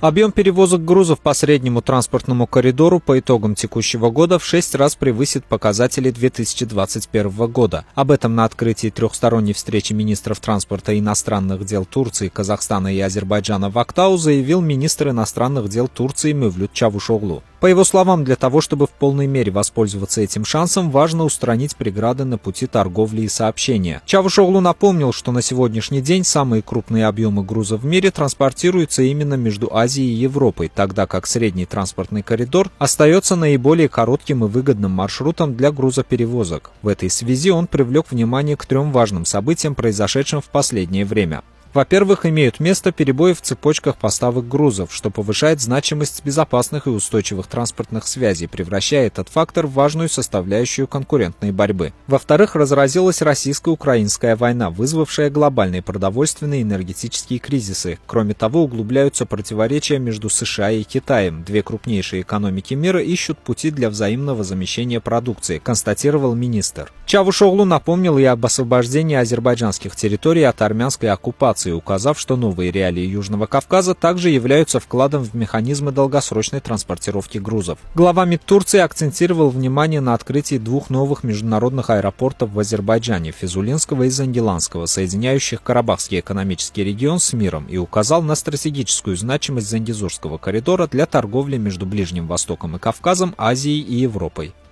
Объем перевозок грузов по среднему транспортному коридору по итогам текущего года в шесть раз превысит показатели 2021 года. Об этом на открытии трехсторонней встречи министров транспорта и иностранных дел Турции, Казахстана и Азербайджана в Актау заявил министр иностранных дел Турции Мевлют Чавушоглу. По его словам, для того, чтобы в полной мере воспользоваться этим шансом, важно устранить преграды на пути торговли и сообщения. Чавушоглу напомнил, что на сегодняшний день самые крупные объемы груза в мире транспортируются именно между Азией и Европой, тогда как средний транспортный коридор остается наиболее коротким и выгодным маршрутом для грузоперевозок. В этой связи он привлек внимание к трем важным событиям, произошедшим в последнее время. Во-первых, имеют место перебои в цепочках поставок грузов, что повышает значимость безопасных и устойчивых транспортных связей, превращая этот фактор в важную составляющую конкурентной борьбы. Во-вторых, разразилась российско-украинская война, вызвавшая глобальные продовольственные и энергетические кризисы. Кроме того, углубляются противоречия между США и Китаем. Две крупнейшие экономики мира ищут пути для взаимного замещения продукции, констатировал министр. Чавушоглу напомнил и об освобождении азербайджанских территорий от армянской оккупации, Франции, указав, что новые реалии Южного Кавказа также являются вкладом в механизмы долгосрочной транспортировки грузов. Глава МИД Турции акцентировал внимание на открытии двух новых международных аэропортов в Азербайджане – Физулинского и Зандиланского, соединяющих Карабахский экономический регион с миром, и указал на стратегическую значимость Зандизурского коридора для торговли между Ближним Востоком и Кавказом, Азией и Европой.